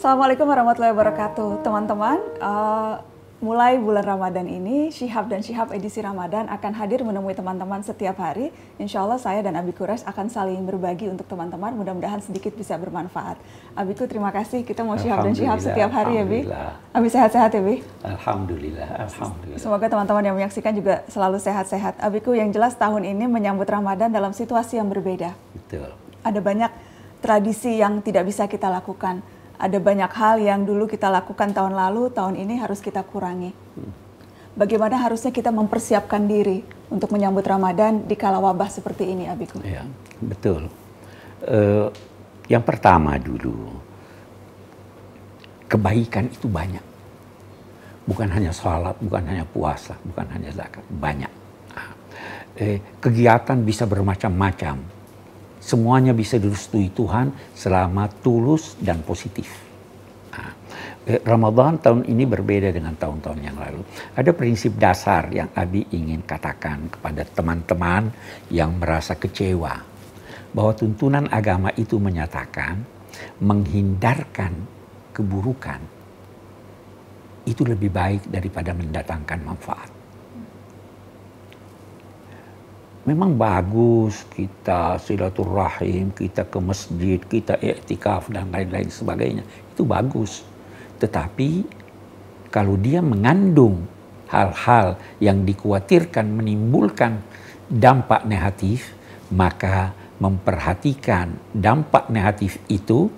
Assalamualaikum warahmatullahi wabarakatuh, teman-teman. Uh, mulai bulan Ramadan ini, Shihab dan Shihab edisi Ramadan akan hadir menemui teman-teman setiap hari. Insya Allah saya dan Abi Kures akan saling berbagi untuk teman-teman. Mudah-mudahan sedikit bisa bermanfaat. Abiku terima kasih. Kita mau Shihab dan Shihab setiap hari ya, Bi. Abi sehat-sehat ya, Bi? Alhamdulillah. Alhamdulillah. Semoga teman-teman yang menyaksikan juga selalu sehat-sehat. Abiku yang jelas tahun ini menyambut Ramadan dalam situasi yang berbeda. Betul. Ada banyak tradisi yang tidak bisa kita lakukan ada banyak hal yang dulu kita lakukan tahun lalu, tahun ini harus kita kurangi. Bagaimana harusnya kita mempersiapkan diri untuk menyambut Ramadan di kala wabah seperti ini, Abiku? Ya, betul. Uh, yang pertama dulu, kebaikan itu banyak. Bukan hanya sholat, bukan hanya puasa, bukan hanya zakat, banyak. Ah, eh, kegiatan bisa bermacam-macam semuanya bisa direstui Tuhan selama tulus dan positif. Nah, eh, Ramadan tahun ini berbeda dengan tahun-tahun yang lalu. Ada prinsip dasar yang Abi ingin katakan kepada teman-teman yang merasa kecewa bahwa tuntunan agama itu menyatakan menghindarkan keburukan itu lebih baik daripada mendatangkan manfaat memang bagus kita silaturahim, kita ke masjid, kita iktikaf dan lain-lain sebagainya. Itu bagus. Tetapi kalau dia mengandung hal-hal yang dikhawatirkan menimbulkan dampak negatif, maka memperhatikan dampak negatif itu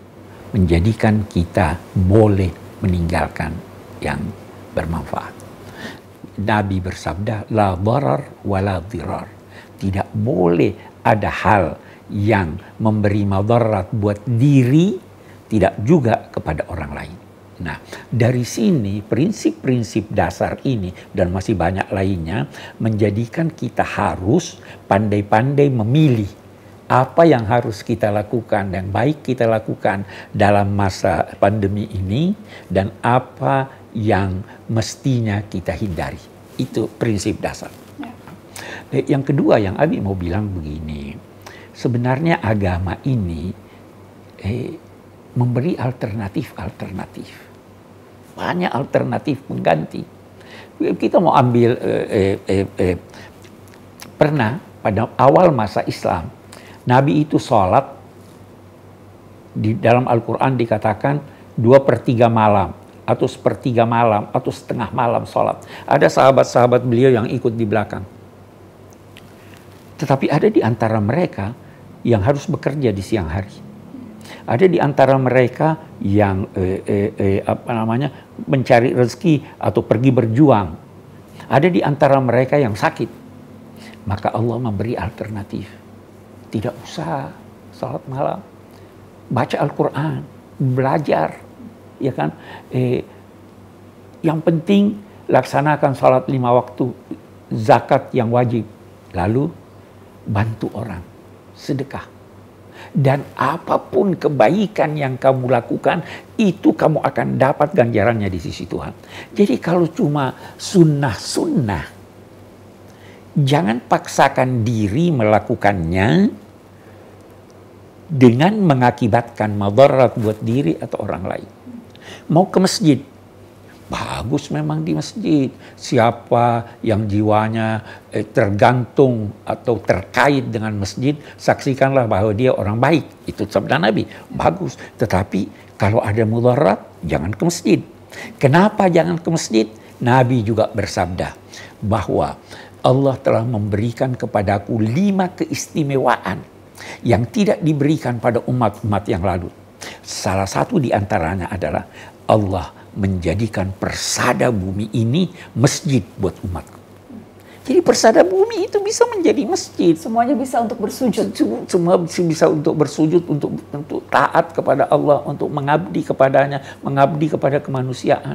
menjadikan kita boleh meninggalkan yang bermanfaat. Nabi bersabda, la darar wa la dirar tidak boleh ada hal yang memberi madarat buat diri tidak juga kepada orang lain. Nah, dari sini prinsip-prinsip dasar ini dan masih banyak lainnya menjadikan kita harus pandai-pandai memilih apa yang harus kita lakukan, yang baik kita lakukan dalam masa pandemi ini, dan apa yang mestinya kita hindari. Itu prinsip dasar. Eh, yang kedua yang Abi mau bilang begini, sebenarnya agama ini eh, memberi alternatif-alternatif. Banyak alternatif mengganti eh, Kita mau ambil eh, eh, eh, eh, pernah pada awal masa Islam, Nabi itu sholat di dalam Al-Quran dikatakan dua per tiga malam atau sepertiga malam atau setengah malam sholat. Ada sahabat-sahabat beliau yang ikut di belakang. Tetapi ada di antara mereka yang harus bekerja di siang hari. Ada di antara mereka yang eh, eh, eh, apa namanya mencari rezeki atau pergi berjuang. Ada di antara mereka yang sakit. Maka Allah memberi alternatif. Tidak usah salat malam, baca Al-Quran, belajar, ya kan? Eh, yang penting laksanakan salat lima waktu, zakat yang wajib. Lalu bantu orang, sedekah. Dan apapun kebaikan yang kamu lakukan, itu kamu akan dapat ganjarannya di sisi Tuhan. Jadi kalau cuma sunnah-sunnah, jangan paksakan diri melakukannya dengan mengakibatkan madarat buat diri atau orang lain. Mau ke masjid, bagus memang di masjid. Siapa yang jiwanya eh, tergantung atau terkait dengan masjid, saksikanlah bahwa dia orang baik. Itu sabda Nabi. Bagus. Tetapi kalau ada mudarat, jangan ke masjid. Kenapa jangan ke masjid? Nabi juga bersabda bahwa Allah telah memberikan kepadaku lima keistimewaan yang tidak diberikan pada umat-umat yang lalu. Salah satu di antaranya adalah Allah menjadikan persada bumi ini masjid buat umatku. Jadi persada bumi itu bisa menjadi masjid. Semuanya bisa untuk bersujud. Semua bisa untuk bersujud, untuk, untuk taat kepada Allah, untuk mengabdi kepadanya, mengabdi kepada kemanusiaan.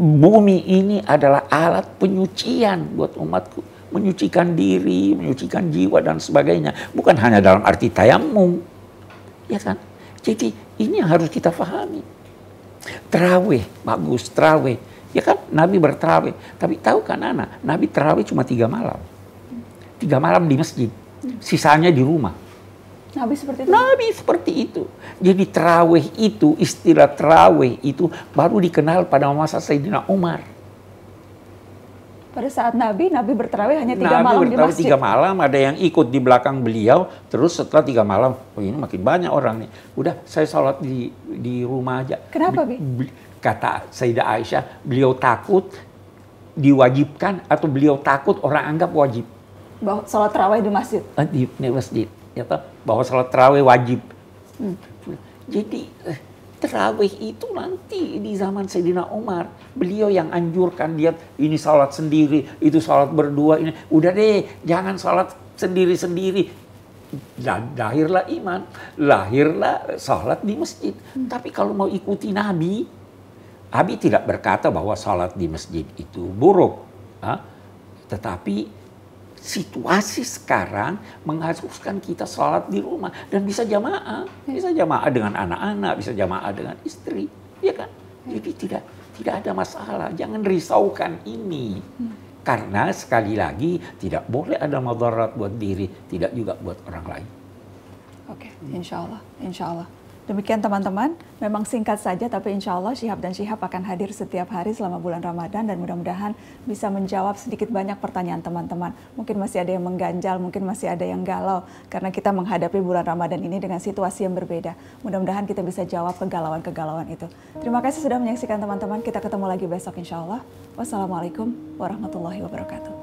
Bumi ini adalah alat penyucian buat umatku. Menyucikan diri, menyucikan jiwa dan sebagainya. Bukan hanya dalam arti tayamum. Ya kan? Jadi ini yang harus kita pahami. Terawih, bagus, terawih. Ya kan Nabi berterawih. Tapi tahu kan Ana, Nabi terawih cuma tiga malam. Tiga malam di masjid. Sisanya di rumah. Nabi seperti itu? Nabi seperti itu. Jadi terawih itu, istilah terawih itu baru dikenal pada masa Sayyidina Umar pada saat Nabi, Nabi berterawih hanya tiga malam di masjid. tiga malam, ada yang ikut di belakang beliau. Terus setelah tiga malam, oh ini makin banyak orang nih. Udah, saya sholat di di rumah aja. Kenapa, Bi? Kata Sayyidah Aisyah, beliau takut diwajibkan atau beliau takut orang anggap wajib. Bahwa sholat terawih di masjid? Ah, di, di masjid. Ya, bahwa sholat terawih wajib. Hmm. Jadi, eh, Terawih itu nanti di zaman Sedina Umar, beliau yang anjurkan dia ini salat sendiri, itu salat berdua, ini udah deh jangan salat sendiri-sendiri. Dan lahirlah iman, lahirlah salat di masjid. Hmm. Tapi kalau mau ikuti Nabi, Nabi tidak berkata bahwa salat di masjid itu buruk. Ha? Ah, tetapi situasi sekarang mengharuskan kita sholat di rumah dan bisa jamaah, bisa jamaah dengan anak-anak, bisa jamaah dengan istri, ya kan? Jadi tidak tidak ada masalah, jangan risaukan ini. Karena sekali lagi tidak boleh ada madarat buat diri, tidak juga buat orang lain. Oke, okay, insya Allah, insya Allah. Demikian teman-teman, memang singkat saja tapi insya Allah Syihab dan Syihab akan hadir setiap hari selama bulan Ramadan dan mudah-mudahan bisa menjawab sedikit banyak pertanyaan teman-teman. Mungkin masih ada yang mengganjal, mungkin masih ada yang galau karena kita menghadapi bulan Ramadan ini dengan situasi yang berbeda. Mudah-mudahan kita bisa jawab kegalauan-kegalauan itu. Terima kasih sudah menyaksikan teman-teman, kita ketemu lagi besok insya Allah. Wassalamualaikum warahmatullahi wabarakatuh.